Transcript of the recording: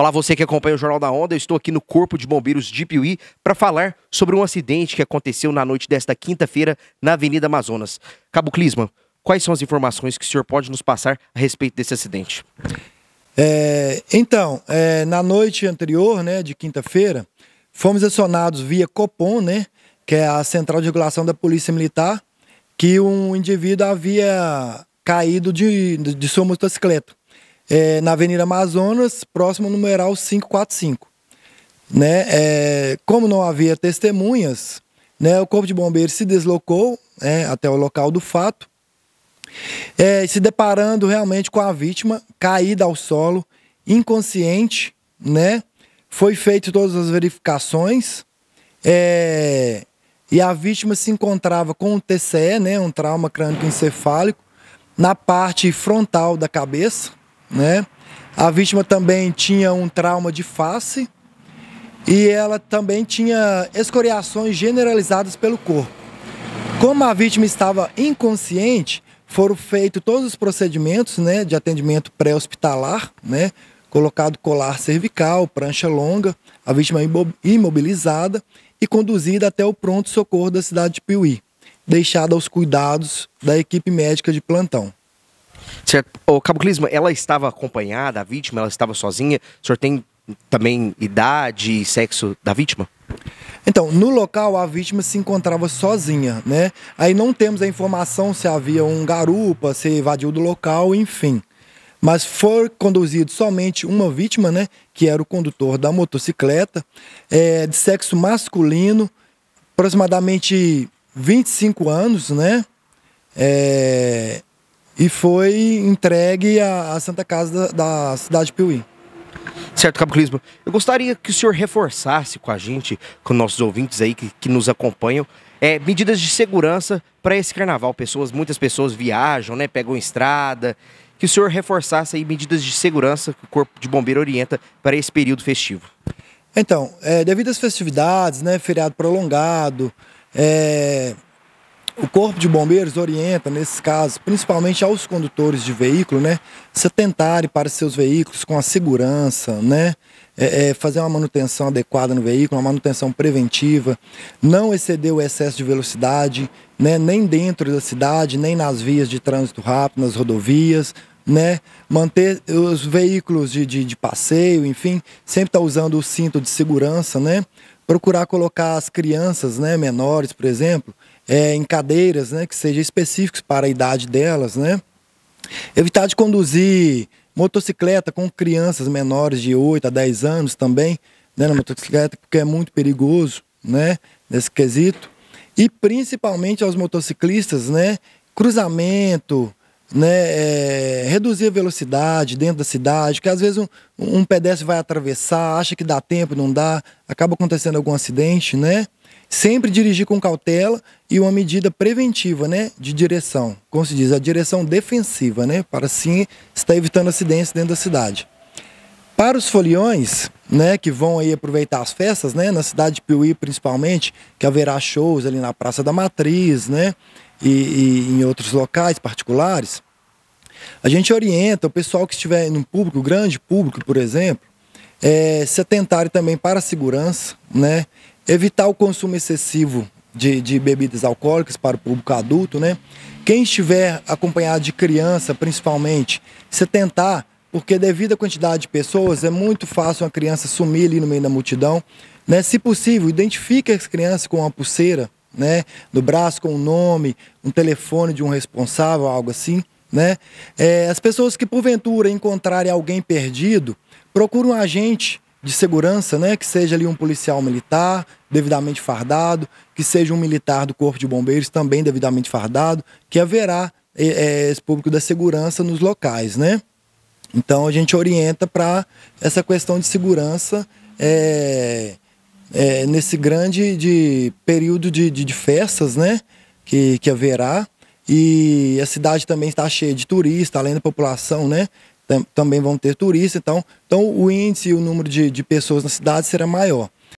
Olá, você que acompanha o Jornal da Onda, eu estou aqui no Corpo de Bombeiros de Piuí para falar sobre um acidente que aconteceu na noite desta quinta-feira na Avenida Amazonas. Cabo quais são as informações que o senhor pode nos passar a respeito desse acidente? É, então, é, na noite anterior, né, de quinta-feira, fomos acionados via Copom, né, que é a central de regulação da Polícia Militar, que um indivíduo havia caído de, de sua motocicleta é, na Avenida Amazonas, próximo ao numeral 545. Né? É, como não havia testemunhas, né, o Corpo de Bombeiros se deslocou né, até o local do fato, é, se deparando realmente com a vítima caída ao solo, inconsciente, né? Foi feito todas as verificações é, e a vítima se encontrava com um TCE, né, um trauma crânico encefálico, na parte frontal da cabeça, né? A vítima também tinha um trauma de face e ela também tinha escoriações generalizadas pelo corpo. Como a vítima estava inconsciente, foram feitos todos os procedimentos né, de atendimento pré-hospitalar, né, colocado colar cervical, prancha longa, a vítima imobilizada e conduzida até o pronto-socorro da cidade de Piuí, deixada aos cuidados da equipe médica de plantão. Certo. O Cabo Clisma, ela estava acompanhada, a vítima, ela estava sozinha? O senhor tem também idade e sexo da vítima? Então, no local a vítima se encontrava sozinha, né? Aí não temos a informação se havia um garupa, se evadiu do local, enfim. Mas foi conduzido somente uma vítima, né? Que era o condutor da motocicleta, é, de sexo masculino, aproximadamente 25 anos, né? É, e foi entregue à, Santa Casa da, da cidade de Piuí. Certo, Cabo Eu gostaria que o senhor reforçasse com a gente, com nossos ouvintes aí que, que nos acompanham, é, medidas de segurança para esse carnaval. Pessoas, muitas pessoas viajam, né, pegam estrada. Que o senhor reforçasse aí medidas de segurança que o Corpo de Bombeiro orienta para esse período festivo. Então, é, devido às festividades, né, feriado prolongado, é, o Corpo de Bombeiros orienta, nesses casos, principalmente aos condutores de veículo, né, se atentarem para seus veículos com a segurança, né, é, é, fazer uma manutenção adequada no veículo, uma manutenção preventiva, não exceder o excesso de velocidade, né, nem dentro da cidade, nem nas vias de trânsito rápido, nas rodovias, né? Manter os veículos de, de, de passeio, enfim, sempre estar tá usando o cinto de segurança, né? Procurar colocar as crianças, né, menores, por exemplo, é, em cadeiras, né, que sejam específicos para a idade delas, né? Evitar de conduzir motocicleta com crianças menores de 8 a 10 anos também, né, na motocicleta, porque é muito perigoso, né, nesse quesito. E principalmente aos motociclistas, né, cruzamento, né, é, reduzir a velocidade dentro da cidade, que às vezes um, um, pedestre vai atravessar, acha que dá tempo, não dá, acaba acontecendo algum acidente, né? Sempre dirigir com cautela e uma medida preventiva, né, de direção, como se diz, a direção defensiva, né, para assim estar evitando acidentes dentro da cidade. Para os foliões, né, que vão aí aproveitar as festas, né, na cidade de Piuí principalmente, que haverá shows ali na Praça da Matriz, né, e, e em outros locais particulares, a gente orienta o pessoal que estiver em um público, grande público, por exemplo, é, se atentarem também para a segurança, né? evitar o consumo excessivo de, de, bebidas alcoólicas para o público adulto, né? Quem estiver acompanhado de criança, principalmente, se tentar, porque devido à quantidade de pessoas, é muito fácil uma criança sumir ali no meio da multidão, né? Se possível, identifique as crianças com uma pulseira, né? No braço com o um nome, um telefone de um responsável, algo assim, né? É, as pessoas que porventura encontrarem alguém perdido, procuram um agente de segurança, né? Que seja ali um policial militar, devidamente fardado, que seja um militar do Corpo de Bombeiros, também devidamente fardado, que haverá é, é esse público da segurança nos locais, né? Então a gente orienta para essa questão de segurança. É, é, nesse grande de período de, de, de festas, né? Que, que haverá. E a cidade também está cheia de turistas, além da população, né? também vão ter turistas. Então, então o índice e o número de, de pessoas na cidade será maior.